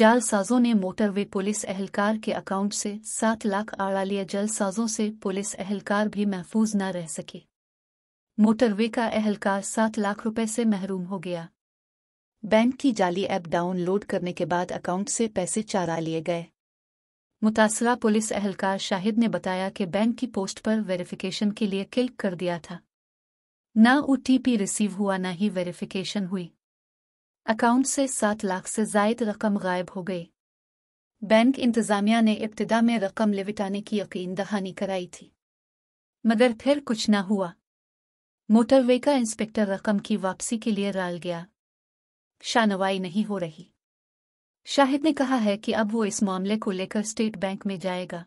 जालसाजों ने motorway police अहलकार के account से सात लाख आड़ा लिया जालसाजों से पुलिस अहलकार भी महफूज न रह सके मोटरवे का अहलकार सात लाख रुपए से महरूम हो गया बैंक की जाली ऐप डाउनलोड करने के बाद अकाउंट से पैसे चारा लिए गए मुतासरा पुलिस अहलकार शाहिद ने बताया कि बैंक की पोस्ट पर वेरिफिकेशन के लिए क्लिक कर दिया था ना ओटीपी रिसीव हुआ ना ही वेरिफिकेशन हुई अकाउंट से सात लाख से जायद रकम गायब हो गई बैंक इंतजामिया ने इब्तदा में रकम लिविटाने की यकीन दहानी कराई थी मगर फिर कुछ न हुआ मोटरवे का इंस्पेक्टर रकम की वापसी के लिए राल गया शानवाई नहीं हो रही शाहिद ने कहा है कि अब वो इस मामले को लेकर स्टेट बैंक में जाएगा